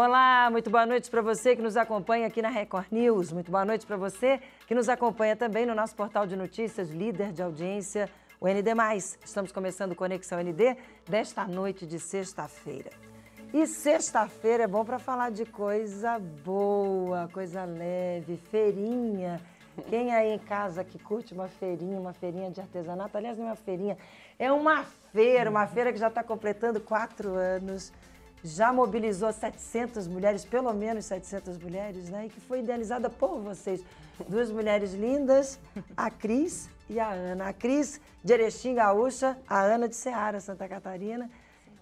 Olá, muito boa noite para você que nos acompanha aqui na Record News. Muito boa noite para você que nos acompanha também no nosso portal de notícias, líder de audiência, o ND. Estamos começando Conexão ND desta noite de sexta-feira. E sexta-feira é bom para falar de coisa boa, coisa leve, feirinha. Quem aí em casa que curte uma feirinha, uma feirinha de artesanato, aliás, não é uma feirinha, é uma feira, uma feira que já está completando quatro anos já mobilizou 700 mulheres, pelo menos 700 mulheres, né? E que foi idealizada por vocês. Duas mulheres lindas, a Cris e a Ana. A Cris de Erechim Gaúcha, a Ana de Ceará, Santa Catarina.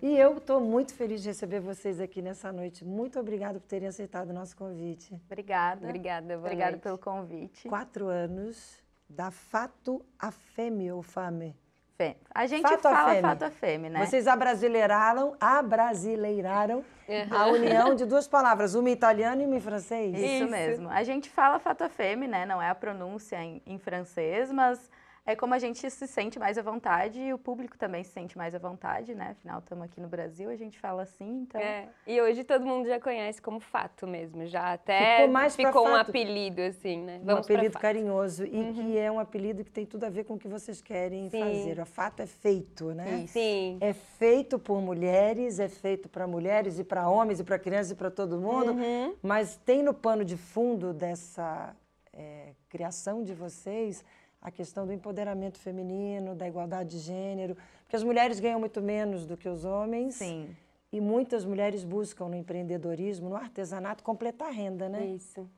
E eu estou muito feliz de receber vocês aqui nessa noite. Muito obrigada por terem aceitado o nosso convite. Obrigada. Né? Obrigada, Obrigada pelo convite. Quatro anos da Fato a Fêmea ou Fame. Fêmea. A gente fato fala fêmea. fato a fêmea, né? Vocês abrasileiraram, abrasileiraram uhum. a união de duas palavras, uma italiana e uma em francês. Isso, Isso, mesmo. A gente fala fato a fêmea, né? Não é a pronúncia em, em francês, mas é como a gente se sente mais à vontade e o público também se sente mais à vontade, né? Afinal, estamos aqui no Brasil, a gente fala assim, então... É. E hoje todo mundo já conhece como fato mesmo, já até ficou, mais ficou um fato. apelido, assim, né? Vamos um apelido carinhoso e uhum. que é um apelido que tem tudo a ver com o que vocês querem Sim. fazer. O fato é feito, né? Sim. É feito por mulheres, é feito para mulheres e para homens e para crianças e para todo mundo, uhum. mas tem no pano de fundo dessa é, criação de vocês a questão do empoderamento feminino, da igualdade de gênero, porque as mulheres ganham muito menos do que os homens. Sim. E muitas mulheres buscam no empreendedorismo, no artesanato, completar a renda, né? Isso.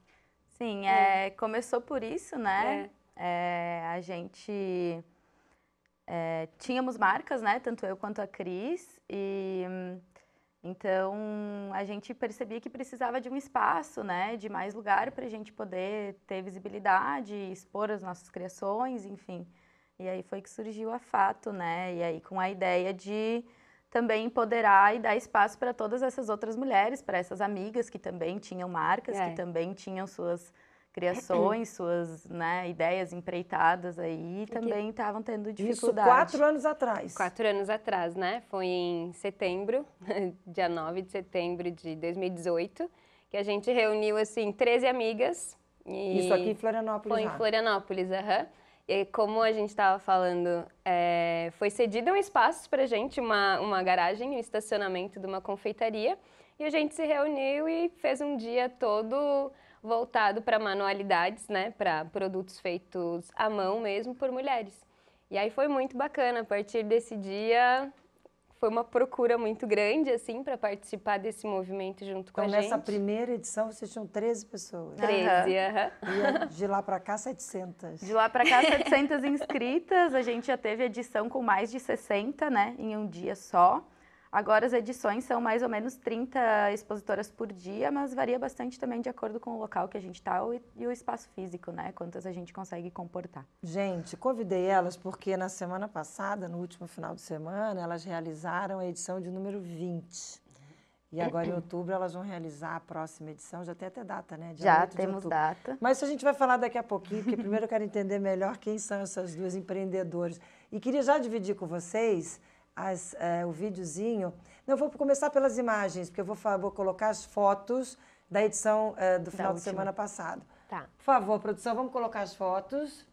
Sim, é, é. começou por isso, né? É. é a gente é, tínhamos marcas, né? Tanto eu quanto a Cris. E hum, então, a gente percebia que precisava de um espaço, né, de mais lugar para a gente poder ter visibilidade, expor as nossas criações, enfim. E aí foi que surgiu a Fato, né, e aí com a ideia de também empoderar e dar espaço para todas essas outras mulheres, para essas amigas que também tinham marcas, é. que também tinham suas criações, suas né, ideias empreitadas aí também estavam tendo dificuldade. Isso quatro anos atrás. Quatro anos atrás, né? Foi em setembro, dia 9 de setembro de 2018, que a gente reuniu, assim, 13 amigas. Isso aqui em Florianópolis. Foi em né? Florianópolis, aham. Uhum. E como a gente estava falando, é, foi cedido um espaço para a gente, uma, uma garagem, um estacionamento de uma confeitaria. E a gente se reuniu e fez um dia todo voltado para manualidades, né, para produtos feitos à mão mesmo por mulheres. E aí foi muito bacana, a partir desse dia foi uma procura muito grande, assim, para participar desse movimento junto com a gente. Então, nessa primeira edição, vocês tinham 13 pessoas. 13, aham. Uhum. de lá para cá, 700. De lá para cá, 700 inscritas. A gente já teve edição com mais de 60, né, em um dia só. Agora as edições são mais ou menos 30 expositoras por dia, mas varia bastante também de acordo com o local que a gente está e, o espaço físico, né? Quantas a gente consegue comportar. Gente, convidei elas porque na semana passada, no último final de semana, elas realizaram a edição de número 20. E agora em outubro elas vão realizar a próxima edição, já tem até data, né? Dia já temos data. Mas isso a gente vai falar daqui a pouquinho, porque primeiro eu quero entender melhor quem são essas duas empreendedoras. E queria já dividir com vocês as, é, o videozinho. Não, vou começar pelas imagens, porque eu vou, vou colocar as fotos da edição é, do final da de semana passado. Tá. Por favor, produção, vamos colocar as fotos.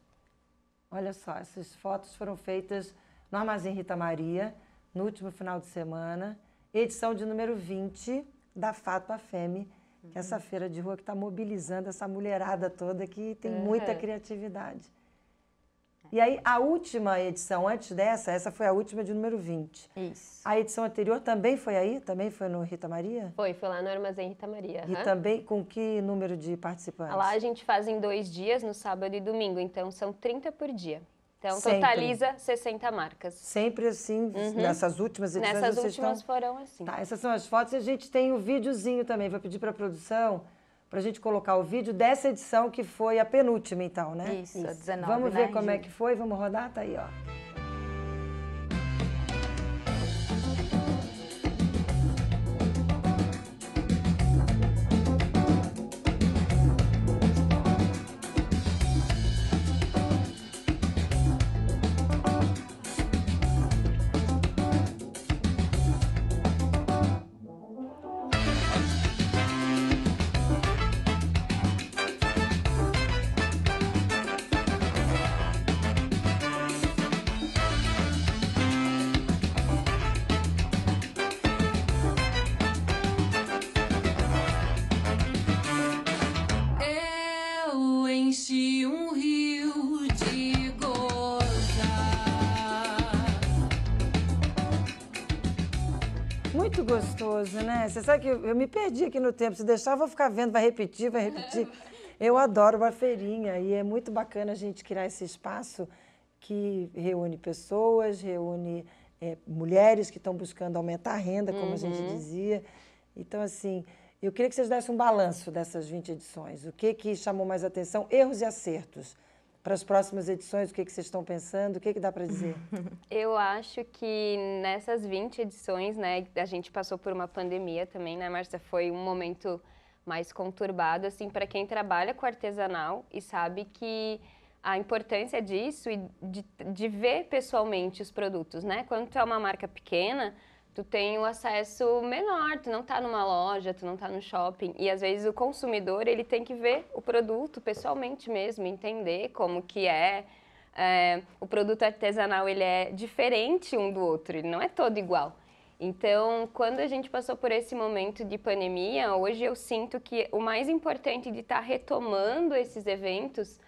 Olha só, essas fotos foram feitas no Armazém Rita Maria, no último final de semana. Edição de número 20 da Fato Feme, uhum. que é essa uhum. feira de rua que está mobilizando essa mulherada toda que tem uhum. muita criatividade. E aí, a última edição antes dessa, essa foi a última de número 20. Isso. A edição anterior também foi aí? Também foi no Rita Maria? Foi, foi lá no Armazém Rita Maria. E uhum. também com que número de participantes? Lá a gente faz em dois dias, no sábado e domingo, então são 30 por dia. Então, Sempre. totaliza 60 marcas. Sempre assim, uhum. nessas últimas edições. Nessas últimas estão... foram assim. Tá, essas são as fotos e a gente tem o um videozinho também. Vou pedir para a produção para a gente colocar o vídeo dessa edição que foi a penúltima, então, né? Isso, Isso. 19, Vamos né? ver como é que foi, vamos rodar, tá aí, ó. gostoso, né? Você sabe que eu, me perdi aqui no tempo. Se deixar, eu vou ficar vendo, vai repetir, vai repetir. Eu adoro uma feirinha e é muito bacana a gente criar esse espaço que reúne pessoas, reúne é, mulheres que estão buscando aumentar a renda, como uhum. a gente uhum. dizia. Então, assim, eu queria que vocês dessem um balanço dessas 20 edições. O que, que chamou mais atenção? Erros e acertos para as próximas edições? O que, que vocês estão pensando? O que, que dá para dizer? Eu acho que nessas 20 edições, né, a gente passou por uma pandemia também, né, Márcia? Foi um momento mais conturbado, assim, para quem trabalha com artesanal e sabe que a importância disso e de, de ver pessoalmente os produtos, né? Quando é uma marca pequena, tu tem o um acesso menor, tu não está numa loja, tu não está no shopping. E às vezes o consumidor, ele tem que ver o produto pessoalmente mesmo, entender como que é. é o produto artesanal, ele é diferente um do outro, ele não é todo igual. Então, quando a gente passou por esse momento de pandemia, hoje eu sinto que o mais importante de estar tá retomando esses eventos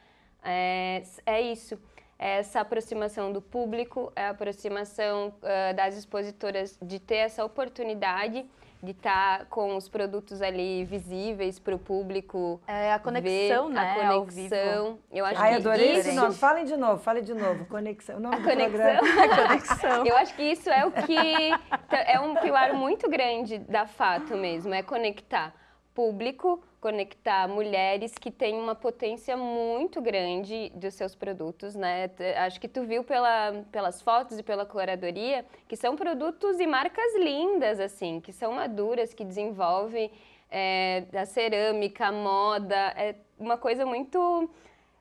é, é isso essa aproximação do público, é a aproximação uh, das expositoras de ter essa oportunidade de estar tá com os produtos ali visíveis para o público. É, a conexão, ver, né? A conexão. Eu acho Ai, que adorei isso... esse nome. Falem de novo, falem de novo. Conexão. O nome a do conexão. Programa. conexão. Eu acho que isso é o que... É um pilar muito grande da Fato mesmo, é conectar público, conectar mulheres que têm uma potência muito grande dos seus produtos, né? Acho que tu viu pela, pelas fotos e pela curadoria que são produtos e marcas lindas, assim, que são maduras, que desenvolvem é, a cerâmica, a moda, é uma coisa muito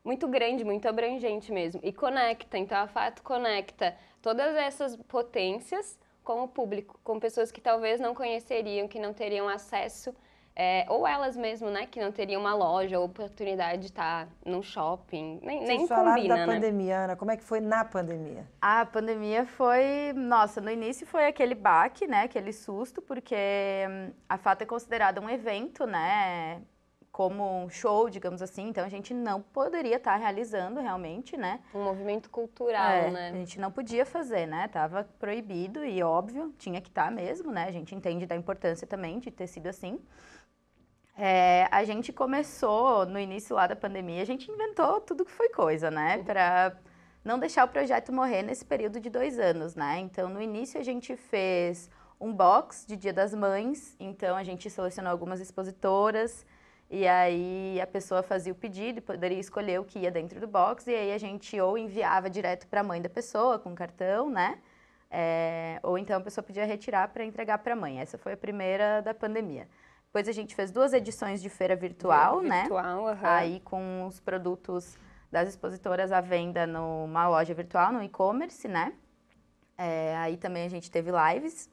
muito grande, muito abrangente mesmo. E conecta, então a Fato conecta todas essas potências com o público, com pessoas que talvez não conheceriam, que não teriam acesso é, ou elas mesmo, né, que não teriam uma loja ou oportunidade de estar num shopping, nem, Vocês nem falaram combina, da né? pandemia, Ana, como é que foi na pandemia? A pandemia foi, nossa, no início foi aquele baque, né, aquele susto, porque hum, a FATA é considerada um evento, né, como um show, digamos assim, então a gente não poderia estar realizando realmente, né? Um movimento cultural, é, né? A gente não podia fazer, né? Tava proibido e óbvio, tinha que estar mesmo, né? A gente entende da importância também de ter sido assim. É, a gente começou no início lá da pandemia, a gente inventou tudo que foi coisa, né? Uhum. Para não deixar o projeto morrer nesse período de dois anos, né? Então, no início a gente fez um box de Dia das Mães, então a gente selecionou algumas expositoras e aí a pessoa fazia o pedido, poderia escolher o que ia dentro do box e aí a gente ou enviava direto para a mãe da pessoa com cartão, né? É, ou então a pessoa podia retirar para entregar para a mãe. Essa foi a primeira da pandemia. Depois a gente fez duas edições de feira virtual, virtual né? Virtual, uhum. Aí com os produtos das expositoras à venda numa loja virtual, no e-commerce, né? É, aí também a gente teve lives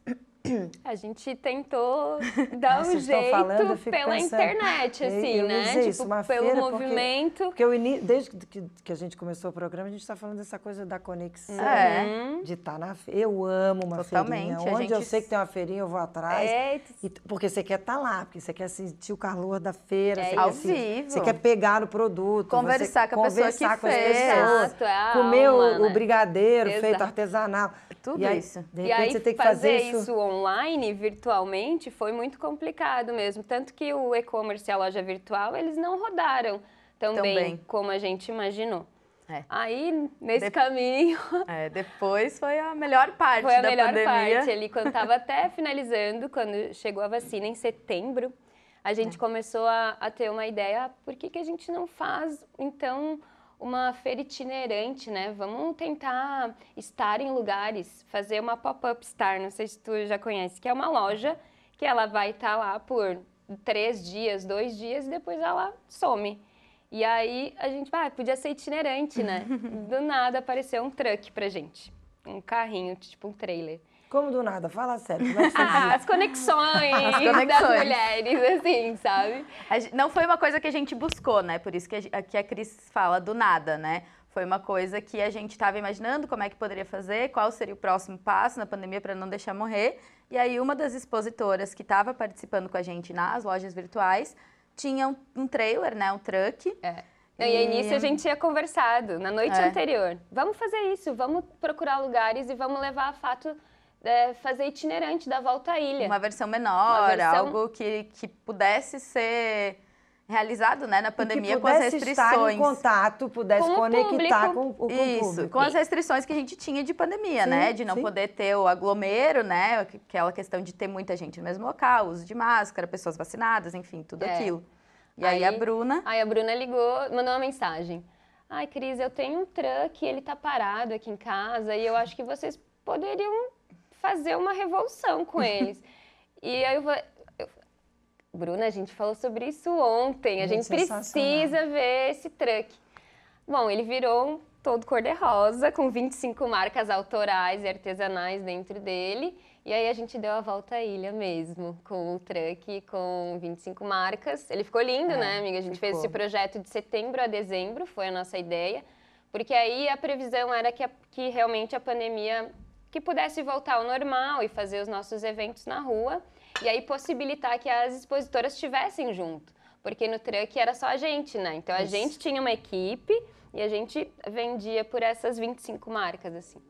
a gente tentou dar Nossa, um jeito falando, pela pensando, internet, assim, eu, eu né? Tipo, isso, uma pelo feira, movimento. Porque, porque eu, desde que, que a gente começou o programa, a gente está falando dessa coisa da conexão, é. né? De estar tá na feira. Eu amo uma Totalmente, feirinha. Onde gente... eu sei que tem uma feirinha, eu vou atrás. É. E, porque você quer estar tá lá, porque você quer sentir o calor da feira. É, ao vivo. você quer pegar o produto. Conversar com a pessoa que com fez. Exato, é comer alma, o, né? o, brigadeiro Exato. feito artesanal. Tudo e aí, isso. De repente, aí, você tem que fazer, fazer isso, isso online, virtualmente, foi muito complicado mesmo. Tanto que o e-commerce e a loja virtual, eles não rodaram tão também. bem como a gente imaginou. É. Aí, nesse de... caminho... É, depois foi a melhor parte foi a da melhor pandemia. parte ali, quando estava até finalizando, quando chegou a vacina em setembro, a gente é. começou a, a, ter uma ideia, ah, por que, que a gente não faz, então, uma feira itinerante, né? Vamos tentar estar em lugares, fazer uma pop-up star, não sei se tu já conhece, que é uma loja que ela vai estar tá lá por três dias, dois dias e depois ela some. E aí a gente, ah, podia ser itinerante, né? Do nada apareceu um truck pra gente, um carrinho, tipo um trailer. Como do nada? Fala sério. Como é que ah, as conexões, as conexões das mulheres, assim, sabe? Gente, não foi uma coisa que a gente buscou, né? Por isso que a, que a Cris fala do nada, né? Foi uma coisa que a gente estava imaginando como é que poderia fazer, qual seria o próximo passo na pandemia para não deixar morrer. E aí, uma das expositoras que estava participando com a gente nas lojas virtuais tinha um, um trailer, né? Um truck. É. E... aí nisso a gente tinha conversado na noite é. anterior. Vamos fazer isso, vamos procurar lugares e vamos levar a fato é, fazer itinerante da volta à ilha. Uma versão menor, Uma versão... algo que, que pudesse ser realizado né, na pandemia com as restrições. Estar em contato, pudesse com conectar com, com, com Isso, o público. com as restrições que a gente tinha de pandemia, né, sim, né? De não sim. poder ter o aglomero, né? Aquela questão de ter muita gente no mesmo local, uso de máscara, pessoas vacinadas, enfim, tudo é. aquilo. E aí, aí, a Bruna. Aí a Bruna ligou, mandou uma mensagem. Ai, Cris, eu tenho um truck, ele tá parado aqui em casa e eu acho que vocês poderiam fazer uma revolução com eles. e aí eu falei, Bruna, a gente falou sobre isso ontem. A gente, gente precisa ver esse truck. Bom, ele virou um todo cor-de-rosa, com 25 marcas autorais e artesanais dentro dele. E aí a gente deu a volta à ilha mesmo, com o truck com 25 marcas. Ele ficou lindo, é, né, amiga? A gente ficou. fez esse projeto de setembro a dezembro, foi a nossa ideia. Porque aí a previsão era que, a, que realmente a pandemia que pudesse voltar ao normal e fazer os nossos eventos na rua e aí possibilitar que as expositoras estivessem junto, porque no truck era só a gente, né? Então a Isso. gente tinha uma equipe e a gente vendia por essas 25 marcas assim.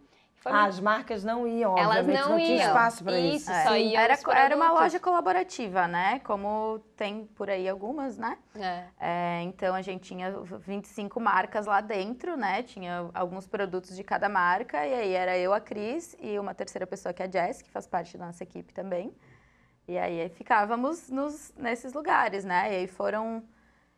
Ah, as marcas não iam, Elas não, não iam. espaço para isso. isso. É. Só iam era, era uma loja colaborativa, né? Como tem por aí algumas, né? É. É, então a gente tinha 25 marcas lá dentro, né? Tinha alguns produtos de cada marca. E aí era eu, a Cris e uma terceira pessoa que é a Jess, que faz parte da nossa equipe também. E aí ficávamos nos, nesses lugares, né? E aí foram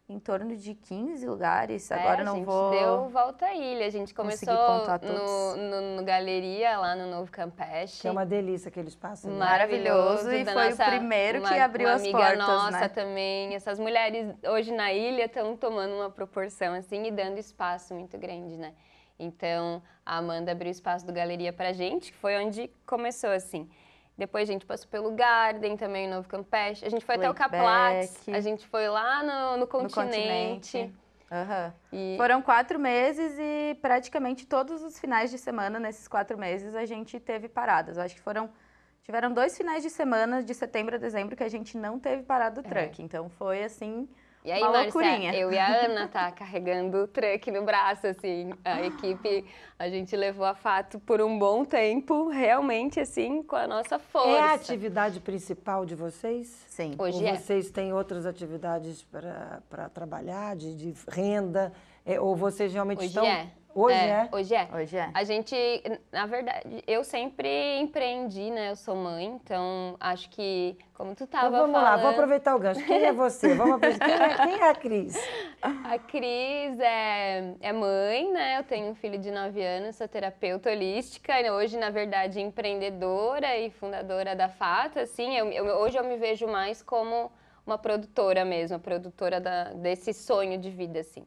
em torno de 15 lugares. É, Agora não vou. A gente deu volta à ilha. A gente começou no, no, no, Galeria, lá no Novo Campeche. Que é uma delícia aquele espaço. Né? Maravilhoso. E foi nossa, o primeiro uma, que abriu as portas. amiga né? nossa né? também. Essas mulheres hoje na ilha estão tomando uma proporção assim e dando espaço muito grande, né? Então, a Amanda abriu o espaço do Galeria para gente, que foi onde começou assim. Depois a gente passou pelo Garden também, Novo Campeche. A gente foi Playback. até o Caplatz. A gente foi lá no, no continente. No continente. Uhum. E... Foram quatro meses e praticamente todos os finais de semana, nesses quatro meses, a gente teve paradas. Eu acho que foram. Tiveram dois finais de semana, de setembro a dezembro, que a gente não teve parado do é. truck. Então foi assim e aí, Marcia, eu e a Ana tá carregando o truck no braço, assim, a equipe, a gente levou a fato por um bom tempo, realmente, assim, com a nossa força. É a atividade principal de vocês? Sim. Hoje ou é. vocês têm outras atividades para trabalhar, de, de renda, é, ou vocês realmente Hoje estão... É. Hoje é, é, Hoje é. Hoje é. A gente, na verdade, eu sempre empreendi, né? Eu sou mãe, então acho que, como tu então tava então, vamos falando... vamos lá, vou aproveitar o gancho. Quem é você? Vamos aproveitar. Quem é, quem é a Cris? A Cris é, é mãe, né? Eu tenho um filho de 9 anos, sou terapeuta holística. Hoje, na verdade, empreendedora e fundadora da Fata, assim. Eu, eu, hoje eu me vejo mais como uma produtora mesmo, produtora da, desse sonho de vida, assim.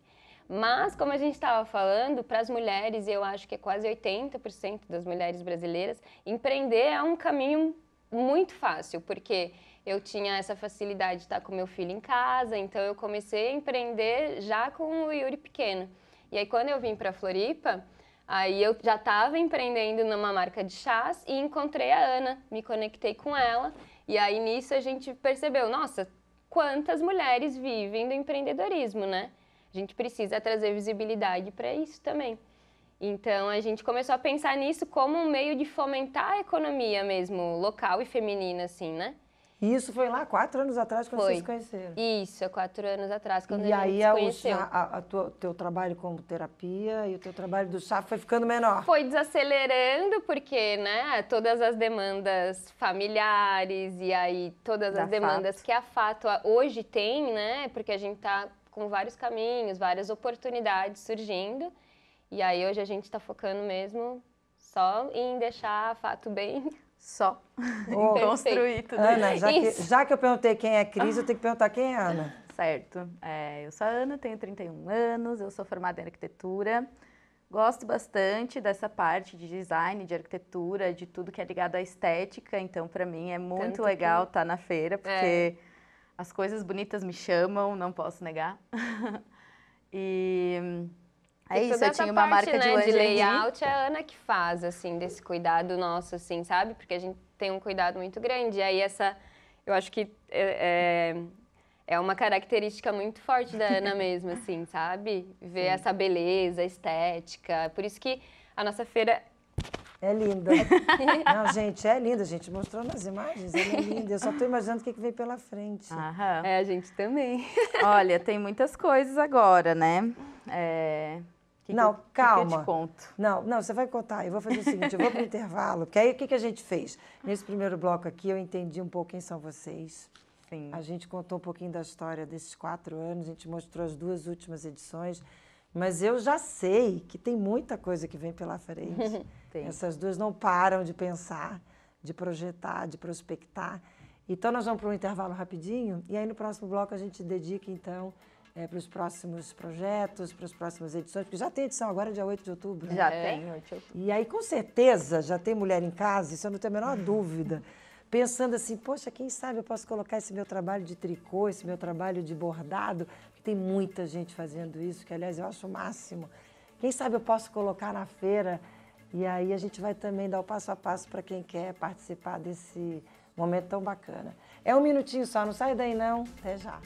Mas, como a gente estava falando, para as mulheres, eu acho que é quase 80% das mulheres brasileiras, empreender é um caminho muito fácil, porque eu tinha essa facilidade de estar com meu filho em casa, então eu comecei a empreender já com o Yuri pequeno. E aí, quando eu vim para Floripa, aí eu já estava empreendendo numa marca de chás e encontrei a Ana, me conectei com ela, e aí nisso a gente percebeu, nossa, quantas mulheres vivem do empreendedorismo, né? A gente precisa trazer visibilidade para isso também. Então a gente começou a pensar nisso como um meio de fomentar a economia mesmo, local e feminina, assim, né? E isso foi lá quatro anos atrás quando foi. vocês se conheceram. Isso, é quatro anos atrás, quando e a gente aí, se conheceu. E aí o teu trabalho como terapia e o teu trabalho do SAF foi ficando menor. Foi desacelerando, porque né, todas as demandas familiares e aí todas da as demandas que a Fato hoje tem, né? Porque a gente está com vários caminhos, várias oportunidades surgindo. E aí hoje a gente está focando mesmo só em deixar fato bem só. Oh, construir tudo Ana, já que, já que, eu perguntei quem é Cris, eu tenho que perguntar quem é Ana. Certo. É, eu sou a Ana, tenho 31 anos, eu sou formada em arquitetura. Gosto bastante dessa parte de design, de arquitetura, de tudo que é ligado à estética. Então, para mim, é muito Tanto legal estar que... tá na feira, porque... É as coisas bonitas me chamam, não posso negar. e é e isso, eu tinha uma parte, marca né, de De layout, é a Ana que faz, assim, desse cuidado nosso, assim, sabe? Porque a gente tem um cuidado muito grande. E aí essa, eu acho que é, é, é uma característica muito forte da Ana mesmo, assim, sabe? Ver Sim. essa beleza, estética. Por isso que a nossa feira é linda. Não, gente, é linda. A gente mostrou nas imagens. Ela é linda. Eu só estou imaginando o que, que vem pela frente. Aham. É, a gente também. Olha, tem muitas coisas agora, né? É... Que não, que, calma. Que eu te conto? Não, não, você vai contar. Eu vou fazer o seguinte, eu vou para o intervalo. Porque aí o que, que a gente fez? Nesse primeiro bloco aqui, eu entendi um pouco quem são vocês. Sim. A gente contou um pouquinho da história desses quatro anos. A gente mostrou as duas últimas edições. Mas eu já sei que tem muita coisa que vem pela frente. Essas duas não param de pensar, de projetar, de prospectar. Então nós vamos para um intervalo rapidinho e aí no próximo bloco a gente dedica então é, para os próximos projetos, para as próximas edições, porque já tem edição agora, dia 8 de outubro. Né? Já né? tem, 8 de outubro. E aí com certeza já tem mulher em casa, isso eu não tenho a menor dúvida. Pensando assim, poxa, quem sabe eu posso colocar esse meu trabalho de tricô, esse meu trabalho de bordado, tem muita gente fazendo isso, que aliás eu acho o máximo. Quem sabe eu posso colocar na feira e aí a gente vai também dar o passo a passo para quem quer participar desse momento tão bacana. É um minutinho só, não sai daí não. Até já.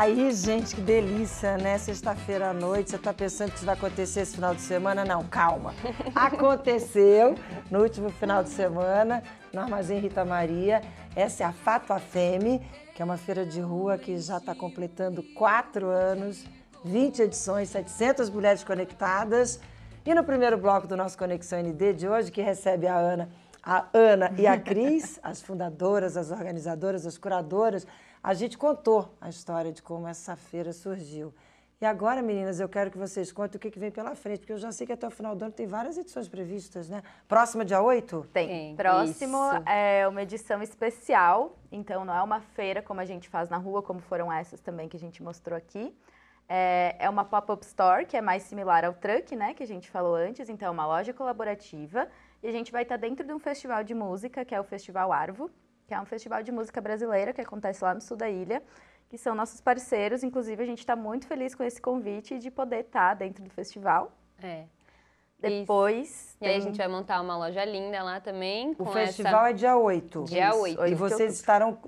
Aí, gente, que delícia, né? Sexta-feira à noite, você tá pensando que isso vai acontecer esse final de semana? Não, calma. Aconteceu no último final de semana, no Armazém Rita Maria. Essa é a Fatua Feme, que é uma feira de rua que já está completando quatro anos, 20 edições, 700 mulheres conectadas. E no primeiro bloco do nosso Conexão ND de hoje, que recebe a Ana, a Ana e a Cris, as fundadoras, as organizadoras, as curadoras a gente contou a história de como essa feira surgiu. E agora, meninas, eu quero que vocês contem o que, vem pela frente, porque eu já sei que até o final do ano tem várias edições previstas, né? Próxima, dia 8? Tem. tem. Próximo Isso. é uma edição especial, então não é uma feira como a gente faz na rua, como foram essas também que a gente mostrou aqui. É, é uma pop-up store, que é mais similar ao truck, né, que a gente falou antes, então é uma loja colaborativa. E a gente vai estar dentro de um festival de música, que é o Festival Arvo, que é um festival de música brasileira que acontece lá no sul da ilha, que são nossos parceiros. Inclusive, a gente está muito feliz com esse convite de poder estar tá dentro do festival. É. Depois. E tem... aí a gente vai montar uma loja linda lá também. o festival essa... é dia 8. Dia 8. E vocês estarão.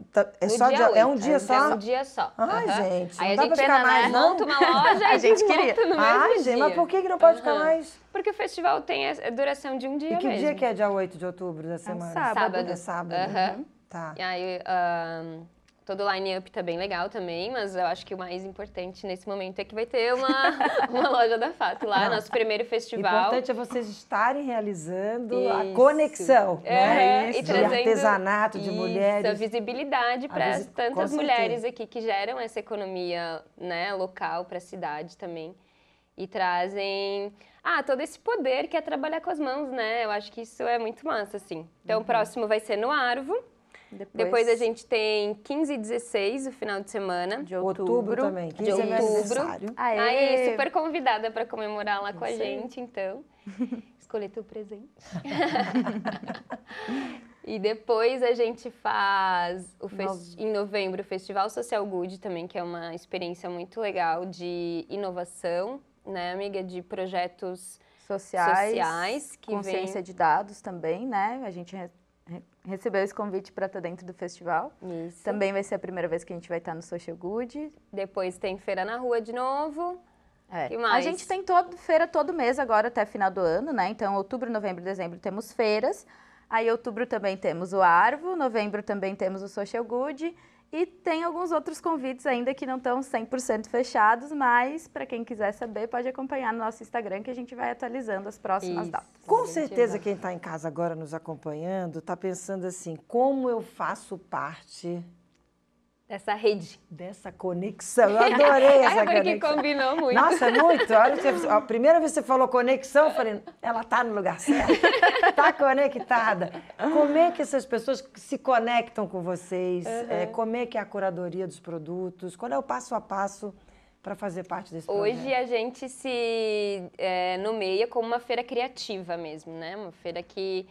É, só dia, dia... é um dia é, só? É um dia só. Ai, uhum. gente. Aí não a gente pena, né? mais, não? monta uma loja a gente queria. monta no Ai, gente, mas por que, que não pode uhum. ficar mais? Porque o festival tem a é, duração de um dia. E que mesmo. dia que é dia 8 de outubro da semana? É um sábado. sábado. É sábado. Uhum. Tá. E aí, todo o line-up tá bem legal também, mas eu acho que o mais importante nesse momento é que vai ter uma, uma loja da Fato lá, Não. nosso primeiro festival. O importante é vocês estarem realizando isso. a conexão, né? é, né? e trazendo, de artesanato de isso, mulheres. a visibilidade para visi... tantas mulheres aqui que geram essa economia né, local para a cidade também. E trazem ah, todo esse poder que é trabalhar com as mãos, né? Eu acho que isso é muito massa, assim. Então, uhum. o próximo vai ser no Arvo, depois... Depois... a gente tem 15 e 16, o final de semana. De outubro, outubro também. 15 de é outubro. Aniversário. Aí, super convidada para comemorar lá com a gente, então. Escolher teu presente. e depois a gente faz o fest... em novembro o Festival Social Good também, que é uma experiência muito legal de inovação, né, amiga? De projetos sociais, sociais que consciência vem... de dados também, né? A gente recebeu esse convite para estar dentro do festival. Isso. Também vai ser a primeira vez que a gente vai estar no Social Good. Depois tem Feira na Rua de novo. É. A gente tem todo, feira todo mês agora até final do ano, né? Então, outubro, novembro, dezembro temos feiras. Aí, outubro também temos o Arvo, novembro também temos o Social Good. E tem alguns outros convites ainda que não estão 100% fechados, mas para quem quiser saber, pode acompanhar no nosso Instagram que a gente vai atualizando as próximas Isso. datas. Com certeza quem está em casa agora nos acompanhando está pensando assim, como eu faço parte Dessa rede. Dessa conexão. Eu adorei essa conexão. Porque combinou muito. Nossa, é muito. A, que, a primeira vez que você falou conexão, eu falei, ela está no lugar certo. Está conectada. Como é que essas pessoas se conectam com vocês? Uhum. É, como é que é a curadoria dos produtos? Qual é o passo a passo para fazer parte desse projeto? Hoje a gente se é, nomeia como uma feira criativa mesmo, né? Uma feira que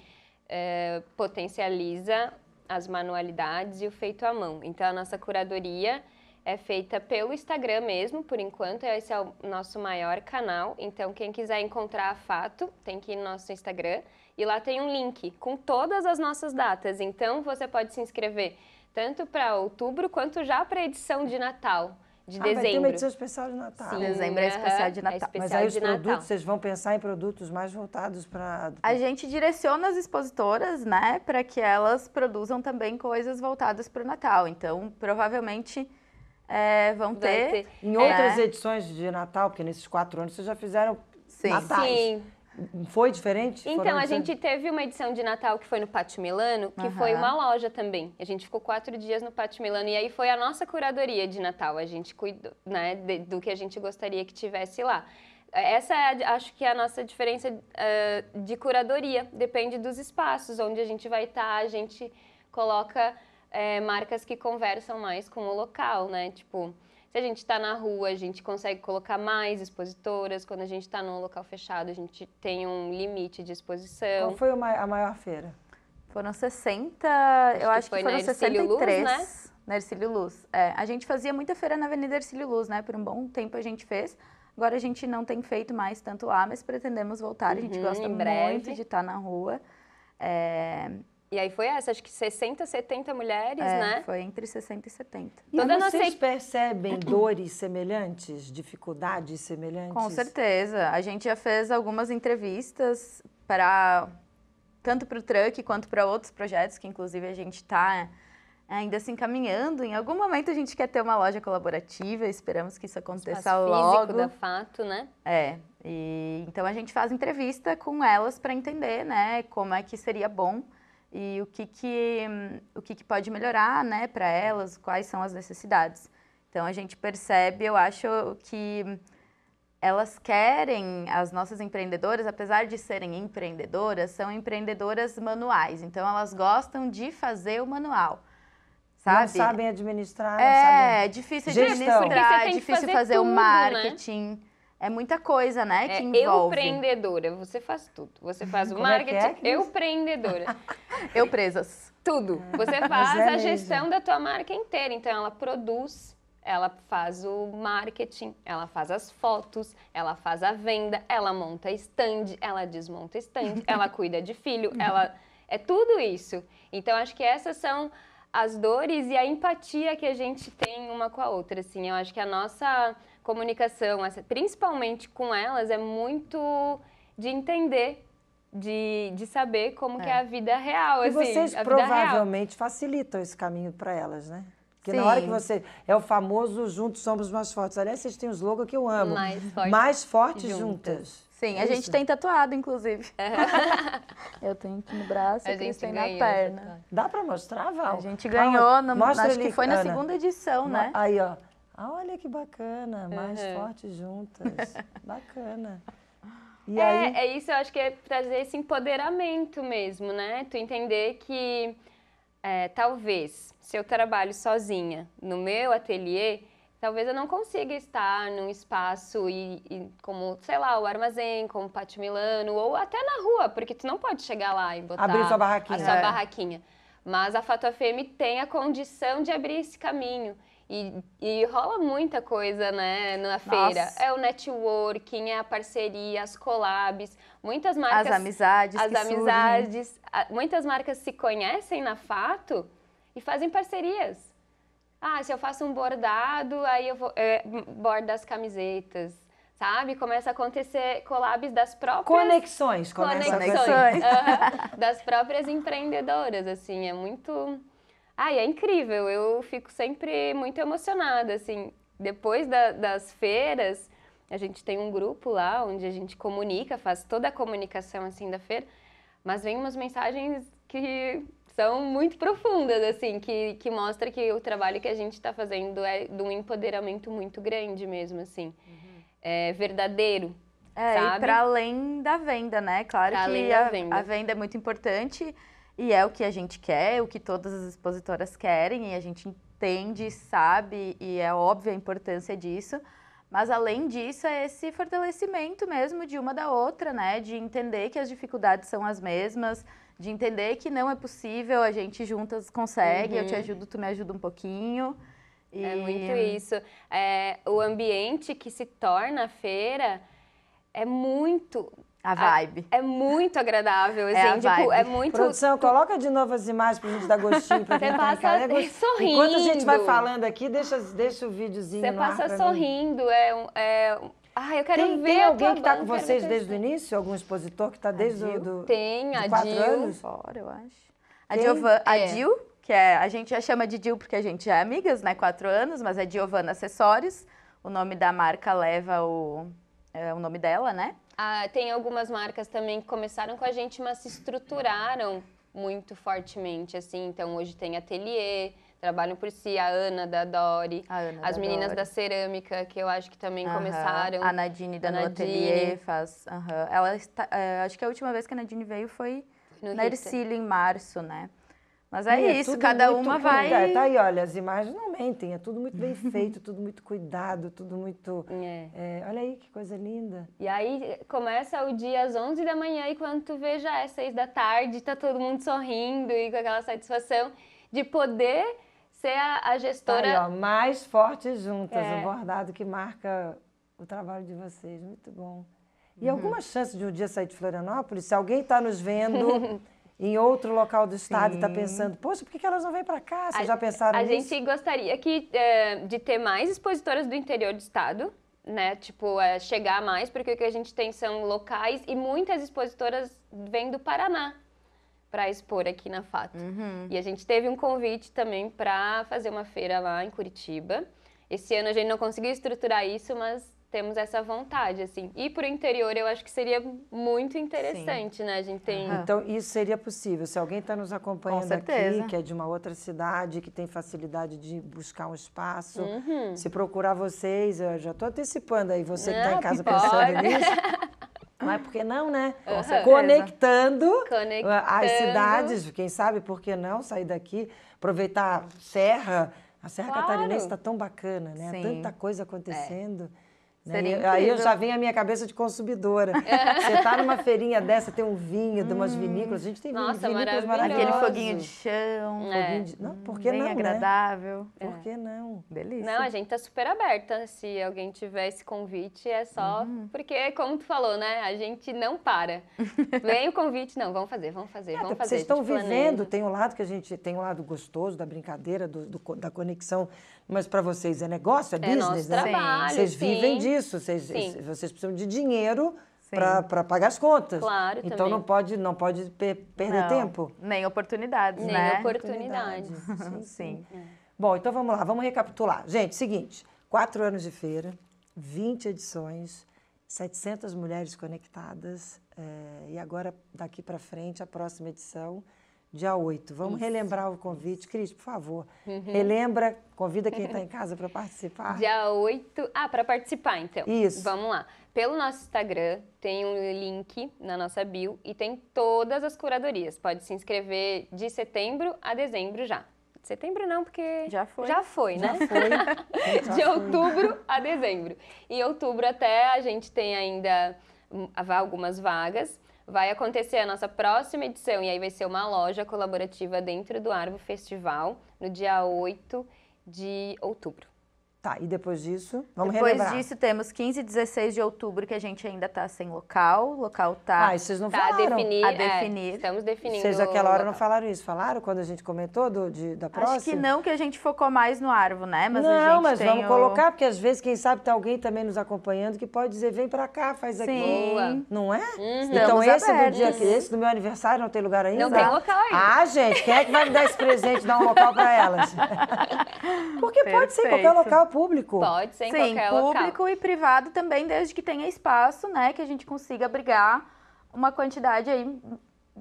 é, potencializa as manualidades e o feito à mão. Então, a nossa curadoria é feita pelo Instagram mesmo, por enquanto, esse é o nosso maior canal. Então, quem quiser encontrar a Fato, tem que ir no nosso Instagram. E lá tem um link com todas as nossas datas. Então, você pode se inscrever tanto para outubro quanto já para a edição de Natal. De ah, dezembro. vai ter uma edição especial de Natal. Sim, dezembro é especial de é Natal. É especial Mas aí os produtos, vocês vão pensar em produtos mais voltados para... A gente direciona as expositoras, né, para que elas produzam também coisas voltadas para o Natal. Então, provavelmente... É, vão ter, ter, Em né? outras é. edições de Natal, porque nesses quatro anos vocês já fizeram Sim. Natais. Sim. Foi diferente? Então, a gente teve uma edição de Natal que foi no Pátio Milano, que uhum. foi uma loja também. A gente ficou quatro dias no Pátio Milano e aí foi a nossa curadoria de Natal. A gente cuidou né, de, do que a gente gostaria que tivesse lá. Essa é, acho que é a nossa diferença uh, de curadoria. Depende dos espaços onde a gente vai estar, tá, a gente coloca é, marcas que conversam mais com o local, né? Tipo, se a gente está na rua, a gente consegue colocar mais expositoras. Quando a gente está num local fechado, a gente tem um limite de exposição. Qual foi a maior feira? Foram 60, acho eu acho que, que foram 63. Luz, né? Na Ercílio Luz. É, a gente fazia muita feira na Avenida Ercílio Luz, né? Por um bom tempo a gente fez. Agora a gente não tem feito mais tanto lá, mas pretendemos voltar. a gente uhum, gosta muito de estar tá na rua. É, e aí foi essa, acho que 60, 70 mulheres, é, né? Foi entre 60 e 70. E Toda vocês nossa... percebem dores semelhantes, dificuldades semelhantes? Com certeza. A gente já fez algumas entrevistas para tanto para o Truck quanto para outros projetos que inclusive a gente está é, ainda se assim, encaminhando. Em algum momento a gente quer ter uma loja colaborativa, esperamos que isso aconteça Espaço logo. Físico, de fato, né? É. E, então a gente faz entrevista com elas para entender, né, como é que seria bom e o que, que, o que, que pode melhorar né, para elas, quais são as necessidades. Então a gente percebe, eu acho que elas querem, as nossas empreendedoras, apesar de serem empreendedoras, são empreendedoras manuais. Então elas gostam de fazer o manual. Sabe? Não sabem administrar. É, sabem... é difícil Gestão. administrar, é difícil fazer, fazer tudo, o né? marketing. Né? É muita coisa, né, é, que envolve. Eu empreendedora, você faz tudo. Você faz o Como é é, marketing, é é, eu empreendedora. Eu presas. Tudo. É. Você faz é a mesmo. gestão da tua marca inteira. Então ela produz, ela faz o marketing, ela faz as fotos, ela faz a venda, ela monta stand, ela desmonta stand, ela cuida de filho, ela é tudo isso. Então acho que essas são as dores e a empatia que a gente tem uma com a outra, assim. Eu acho que a nossa comunicação, principalmente com elas, é muito de entender de, de saber como é. que é a vida real. E assim, vocês provavelmente facilitam esse caminho para elas, né? Porque Sim. na hora que você. É o famoso juntos somos mais fortes. Aliás, vocês têm um slogan que eu amo. Mais, fortes. mais fortes juntas. juntas. Sim, é a gente tem tatuado, inclusive. É. eu tenho aqui no braço a gente tem na perna. Dá para mostrar, Val? A gente ganhou, ah, no, acho ali, que foi Ana. na segunda edição, né? Aí, ó. Ah, olha que bacana, mais uhum. fortes juntas. bacana. E é, aí... é isso, eu acho que é trazer esse empoderamento mesmo, né? Tu entender que é, talvez se eu trabalho sozinha no meu ateliê, talvez eu não consiga estar num espaço e, e, como, sei lá, o armazém, como o Pátio Milano, ou até na rua, porque tu não pode chegar lá e botar abrir sua barraquinha. a sua é. barraquinha. Mas a Fato FM tem a condição de abrir esse caminho. E, e, rola muita coisa, né, na feira. Nossa. É o networking, é a parceria, as collabs, muitas marcas... As amizades As amizades. muitas marcas se conhecem na Fato e fazem parcerias. Ah, se eu faço um bordado, aí eu vou... É, as camisetas sabe? Começa a acontecer collabs das próprias... Conexões. Conexões. Conexões. Uhum. das próprias empreendedoras, assim, é muito... Ai, é incrível, eu fico sempre muito emocionada, assim. Depois da, das feiras, a gente tem um grupo lá onde a gente comunica, faz toda a comunicação, assim, da feira, mas vem umas mensagens que são muito profundas, assim, que, que mostra que o trabalho que a gente está fazendo é de um empoderamento muito grande mesmo, assim. Uhum. É verdadeiro, é, sabe? e para além da venda, né? Claro pra que a venda. a venda é muito importante, e é o que a gente quer, o que todas as expositoras querem, e a gente entende, sabe, e é óbvia a importância disso. Mas além disso, é esse fortalecimento mesmo de uma da outra, né? De entender que as dificuldades são as mesmas, de entender que não é possível, a gente juntas consegue, uhum. eu te uhum. ajudo, tu me ajuda um pouquinho. E... É muito isso. É, o ambiente que se torna a feira é muito a ah, vibe. É, muito agradável, é assim, é tipo, é muito... Produção, coloca de novo as imagens pra gente dar gostinho, pra quem tá passa tá é sorrindo. Enquanto a gente vai falando aqui, deixa, deixa o videozinho Você passa sorrindo, mim. é, um, é... Ah, eu quero tem, ver Tem alguém que tá com vocês desde o início? Algum expositor que tá desde o... Do, tem, a quatro Dil. anos? Fora, eu acho. A, é. Dil, que é, a gente já chama de Dil porque a gente é amigas, né? Quatro anos, mas é Giovanna Acessórios. O nome da marca leva o, é, o nome dela, né? Ah, tem algumas marcas também que começaram com a gente, mas se estruturaram muito fortemente, assim. Então, hoje tem ateliê, trabalham por si, a Ana da Dori, as da meninas Dori. da cerâmica, que eu acho que também uhum. começaram. A Nadine da ateliê faz. Uhum. Ela está, uh, acho que a última vez que a Nadine veio foi no na Ercílio, em março, né? Mas é, é isso, cada uma vai. É, tá aí, olha, as imagens não mentem, é tudo muito bem feito, tudo muito cuidado, tudo muito. É. É, olha aí que coisa linda. E aí eh, começa o dia às 11 da manhã e quando tu vê já é 6 da tarde, tá todo mundo sorrindo e com aquela satisfação de poder ser a, a gestora. Tá aí, ó, mais fortes juntas, o é. bordado que marca o trabalho de vocês. Muito bom. E uhum. alguma chance de um dia sair de Florianópolis? Se alguém está nos vendo. em outro local do estado está pensando, poxa, por que elas não vêm para cá? Vocês a, já pensaram a nisso? A gente gostaria que, eh, de ter mais expositoras do interior do estado, né? Tipo, é, chegar mais, porque o que a gente tem são locais e muitas expositoras vêm do Paraná para expor aqui na Fato. Uhum. E a gente teve um convite também para fazer uma feira lá em Curitiba. Esse ano a gente não conseguiu estruturar isso, mas temos essa vontade, assim. E para o interior eu acho que seria muito interessante, Sim. né? A gente tem... Uhum. Então, isso seria possível. Se alguém está nos acompanhando aqui, que é de uma outra cidade, que tem facilidade de buscar um espaço, uhum. se procurar vocês, eu já estou antecipando aí, você que está em casa pode. pensando nisso... Mas por que não, né? Uhum. Conectando, uh, Conectando as cidades, quem sabe, por que não sair daqui, aproveitar a serra, a Serra claro. Catarinense está tão bacana, né? Sim. Tanta coisa acontecendo. É. Né? Aí eu já vem a minha cabeça de consumidora. É. Você tá numa feirinha dessa, tem um vinho, de umas hum. vinícolas, a gente tem Nossa, vinícolas maravilhosas. Aquele foguinho de chão. É. Foguinho de... Não, por que Bem não, né? agradável. Né? Por é. que não? Delícia. Não, a gente tá super aberta. Se alguém tiver esse convite, é só... Uhum. Porque, como tu falou, né? A gente não para. Vem o convite, não, vamos fazer, vamos fazer, é, vamos fazer. Vocês estão vivendo, planeja. tem um lado que a gente... Tem um lado gostoso da brincadeira, do, do da conexão mas para vocês é negócio, é, é business, nosso né? trabalho, Vocês sim. vivem disso, vocês, vocês precisam de dinheiro para pagar as contas. Claro, então também. não pode não pode perder não, tempo. Nem oportunidades, nem né? Nem oportunidades. Sim. sim. É. Bom, então vamos lá, vamos recapitular. Gente, seguinte, quatro anos de feira, 20 edições, 700 mulheres conectadas é, e agora daqui para frente a próxima edição dia 8. Vamos Isso. relembrar o convite. Cris, por favor, uhum. relembra, convida quem está em casa para participar. Dia 8. Ah, para participar, então. Isso. Vamos lá. Pelo nosso Instagram tem um link na nossa bio e tem todas as curadorias. Pode se inscrever de setembro a dezembro já. Setembro não, porque. Já foi. Já foi, né? Já foi. de outubro a dezembro. E outubro até a gente tem ainda hum, algumas vagas vai acontecer a nossa próxima edição, e aí vai ser uma loja colaborativa dentro do Arvo Festival, no dia 8 de outubro. Tá, e depois disso, vamos depois relembrar. Depois disso, temos 15 e 16 de outubro, que a gente ainda está sem local. O local tá... Ah, e vocês não tá falaram. A é, definir. A definir. É, estamos definindo Vocês naquela hora não falaram isso. Falaram quando a gente comentou do, de, da próxima? Acho que não, que a gente focou mais no Arvo, né? Mas não, mas vamos o... colocar, porque às vezes, quem sabe, tem tá alguém também nos acompanhando que pode dizer, vem para cá, faz Sim. aqui. Boa. Não é? Uhum. Então, estamos esse abertos. do dia aqui, esse do meu aniversário não tem lugar ainda? Não tem local ainda. Ah, gente, quem é que vai me dar esse presente, dar um local para elas? porque Perfeito. pode ser qualquer local público? Pode ser em Sim, qualquer público local. público e privado também, desde que tenha espaço, né? Que a gente consiga abrigar uma quantidade aí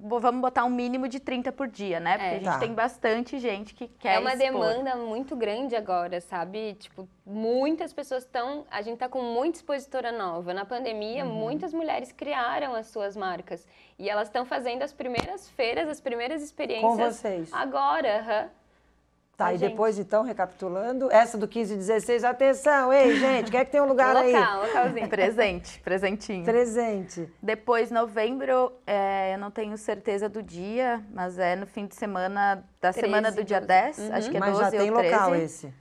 vamos botar um mínimo de 30 por dia, né? Porque é, a gente tá. tem bastante gente que quer É uma expor. demanda muito grande agora, sabe? Tipo, muitas pessoas estão... A gente tá com muita expositora nova. Na pandemia, uhum. muitas mulheres criaram as suas marcas. E elas estão fazendo as primeiras feiras, as primeiras experiências... Com vocês. Agora, uhum. Tá, e gente. depois, então, recapitulando, essa do 15 e 16, atenção, ei, gente, quer que tem um lugar Local, aí? Localzinho. Presente, presentinho. Presente. Depois, novembro, é, eu não tenho certeza do dia, mas é no fim de semana, da 13, semana do dia 12. 10, uhum. acho que é mas 12 ou 13. Mas já tem local esse?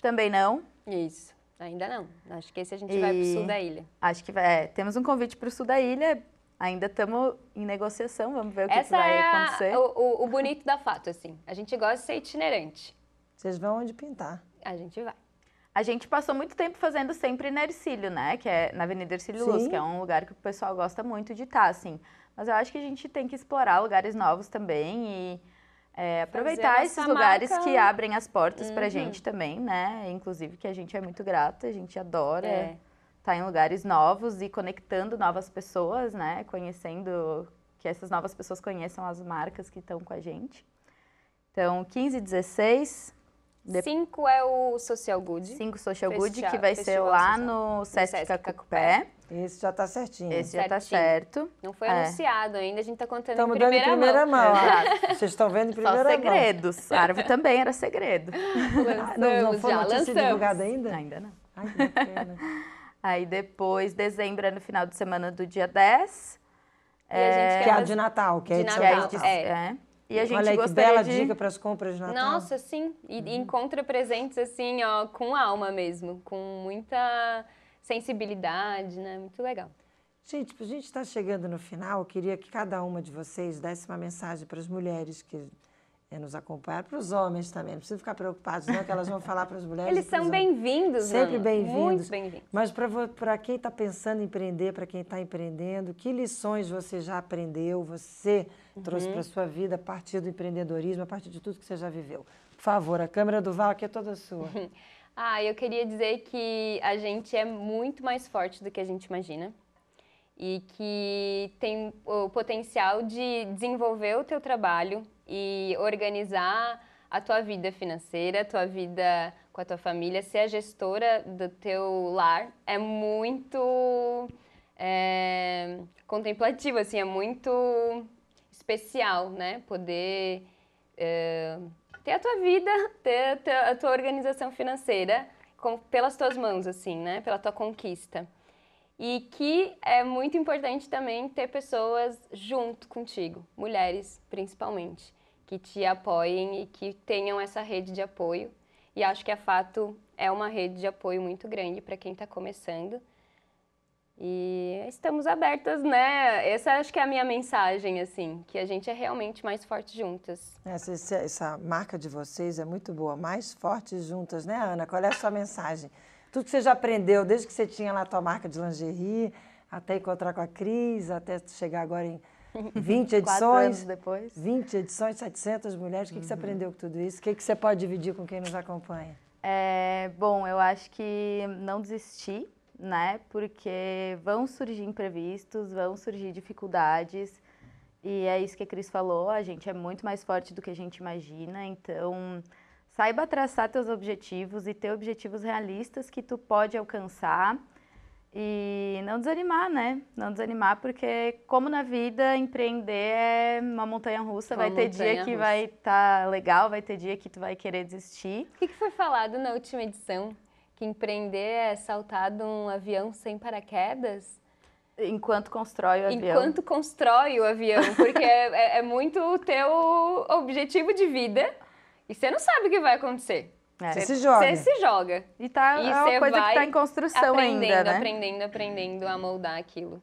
Também não. Isso, ainda não. Acho que esse a gente e... vai pro sul da ilha. Acho que vai, é, temos um convite pro sul da ilha, Ainda estamos em negociação, vamos ver o que, que vai é acontecer. é o, o bonito da Fato, assim. A gente gosta de ser itinerante. Vocês vão onde pintar. A gente vai. A gente passou muito tempo fazendo sempre na Ercílio, né? Que é na Avenida Ercílio Luz, que é um lugar que o pessoal gosta muito de estar, tá, assim. Mas eu acho que a gente tem que explorar lugares novos também e é, aproveitar esses lugares marca... que abrem as portas uhum. pra gente também, né? Inclusive que a gente é muito grata, a gente adora estar é. tá em lugares novos e conectando novas pessoas, né? Conhecendo, que essas novas pessoas conheçam as marcas que estão com a gente. Então, 15 e 16, de... Cinco é o Social Good. Cinco Social Festival, Good, que vai ser lá Social. no Sesc, Sesc Cacupé. Esse já está certinho. Esse já está certo. Não foi é. anunciado ainda, a gente está contando Estamos em primeira, dando em primeira mão. mão. Vocês estão vendo em primeira Só segredos. mão. segredos. A árvore também era segredo. Lançamos, ah, não, não foi já notícia lançamos. divulgada ainda? Ainda não. Ai, que Aí depois, dezembro é no final de semana do dia 10. É... que é a de Natal, que é a de Natal. É. é. é. E a gente Olha, gostaria que bela de... dica para as compras de Natal. Nossa, sim. E uhum. encontra presentes assim, ó, com alma mesmo, com muita sensibilidade, né? Muito legal. Gente, a gente está chegando no final, eu queria que cada uma de vocês desse uma mensagem para as mulheres que é nos acompanhar para os homens também. Não precisa ficar preocupado, não, que elas vão falar para as mulheres. Eles são bem-vindos, Sempre bem-vindos. Muito bem-vindos. Mas para quem está pensando em empreender, para quem está empreendendo, que lições você já aprendeu, você uhum. trouxe para a sua vida a partir do empreendedorismo, a partir de tudo que você já viveu? Por favor, a câmera do Val aqui é toda sua. ah, eu queria dizer que a gente é muito mais forte do que a gente imagina e que tem o potencial de desenvolver o teu trabalho e organizar a tua vida financeira, a tua vida com a tua família, ser a gestora do teu lar é muito é, contemplativo, assim, é muito especial, né? Poder é, ter a tua vida, ter a tua, a tua organização financeira com, pelas tuas mãos, assim, né? Pela tua conquista. E que é muito importante também ter pessoas junto contigo, mulheres principalmente que te apoiem e que tenham essa rede de apoio. E acho que a Fato é uma rede de apoio muito grande para quem está começando. E estamos abertas, né? Essa acho que é a minha mensagem, assim, que a gente é realmente mais forte juntas. É, essa, essa, essa marca de vocês é muito boa, mais fortes juntas, né, Ana? Qual é a sua mensagem? Tudo que você já aprendeu, desde que você tinha lá a tua marca de lingerie, até encontrar com a Cris, até chegar agora em 20 edições. anos depois. 20 edições, 700 mulheres. O que, uhum. que você uhum. aprendeu com tudo isso? O que, que você pode dividir com quem nos acompanha? É, bom, eu acho que não desistir, né? Porque vão surgir imprevistos, vão surgir dificuldades. E é isso que a Cris falou, a gente é muito mais forte do que a gente imagina, então saiba traçar teus objetivos e ter objetivos realistas que tu pode alcançar e não desanimar, né? Não desanimar, porque como na vida, empreender é uma montanha russa, uma vai ter dia russa. que vai estar tá legal, vai ter dia que tu vai querer desistir. O que, que foi falado na última edição? Que empreender é saltar de um avião sem paraquedas? Enquanto constrói o avião. Enquanto constrói o avião, porque é, é, é muito o teu objetivo de vida e você não sabe o que vai acontecer. É. Você se joga. Você se joga. E tá é e é uma coisa que tá em construção aprendendo, ainda, né? Aprendendo, aprendendo a moldar aquilo.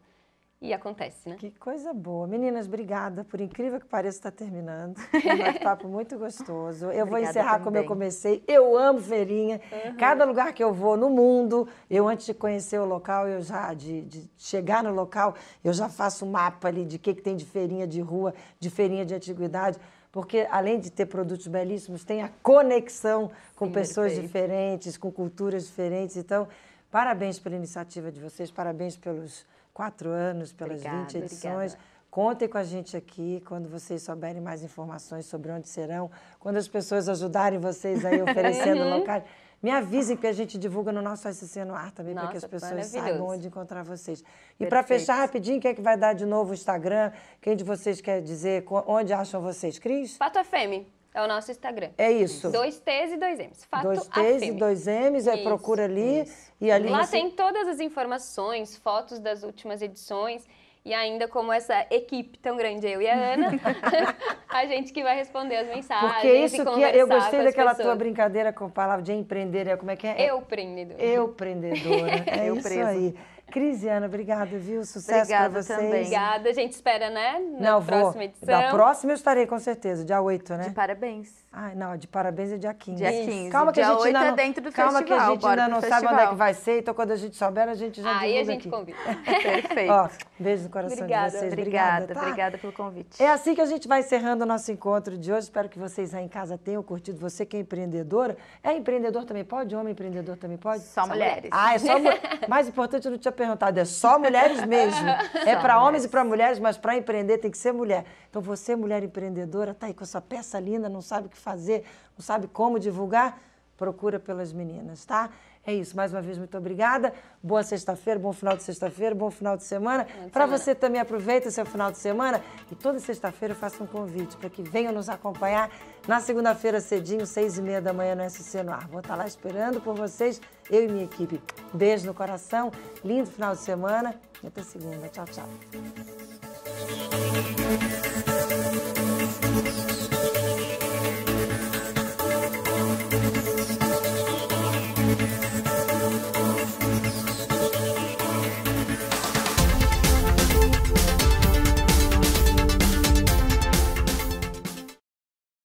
E acontece, né? Que coisa boa. Meninas, obrigada. Por incrível que pareça, está terminando. Um papo muito gostoso. Eu obrigada vou encerrar também. como eu comecei. Eu amo feirinha. Uhum. Cada lugar que eu vou no mundo, eu antes de conhecer o local, eu já, de, de chegar no local, eu já faço um mapa ali de o que, que tem de feirinha de rua, de feirinha de antiguidade porque além de ter produtos belíssimos, tem a conexão com Sim, pessoas perfeito. diferentes, com culturas diferentes. Então, parabéns pela iniciativa de vocês, parabéns pelos quatro anos, pelas obrigada, 20 edições. Obrigada. Contem com a gente aqui quando vocês souberem mais informações sobre onde serão, quando as pessoas ajudarem vocês aí oferecendo uhum. locais. Me avisem, porque a gente divulga no nosso SC no ar também, para que as pessoas saibam onde encontrar vocês. E para fechar rapidinho, quem é que vai dar de novo o Instagram? Quem de vocês quer dizer onde acham vocês, Cris? Fato FM. É o nosso Instagram. É isso. Dois T's e dois M's. Fato Dois T's e dois M's, é, procura ali. Isso. E ali Lá você... tem todas as informações, fotos das últimas edições. E ainda como essa equipe tão grande, eu e a Ana, a gente que vai responder as mensagens. Porque é isso que é- eu gostei daquela pessoas. tua brincadeira com a palavra de empreender, como é que é? Eu prendedora. Eu prendedora. É eu isso preso. aí. Crisiana, obrigada, viu? Sucesso para vocês. Também. Obrigada, a gente espera, né? Na não, próxima vou. edição. próxima eu estarei, com certeza, dia 8, né? De parabéns. Ah, não, de parabéns é dia 15. Dia 15. Calma que dia a gente 8 ainda é dentro do Calma festival. Calma que a gente ainda não festival. sabe onde é que vai ser, então quando a gente souber, a gente já Aí ah, a gente aqui. convida. Perfeito. Ó, beijo no coração obrigada. de vocês. Obrigada, obrigada, tá? obrigada pelo convite. É assim que a gente vai encerrando o nosso encontro de hoje. Espero que vocês aí em casa tenham curtido. Você que é empreendedora, é empreendedor também pode? Homem empreendedor também pode? Só, só mulheres. mulheres. Ah, é só mulheres. Mais importante, é não te perguntado, é só mulheres mesmo. é para homens e para mulheres, mas para empreender tem que ser mulher. Então você, mulher empreendedora, tá aí com essa peça linda, não sabe o que fazer, não sabe como divulgar, procura pelas meninas, tá? É isso. Mais uma vez, muito obrigada. Boa sexta-feira, bom final de sexta-feira, bom final de semana. Para você também, aproveita seu final de semana. E toda sexta-feira eu faço um convite para que venham nos acompanhar na segunda-feira cedinho, seis e meia da manhã no SC Noir. Vou estar tá lá esperando por vocês, eu e minha equipe. Beijo no coração, lindo final de semana. E até segunda. Tchau, tchau.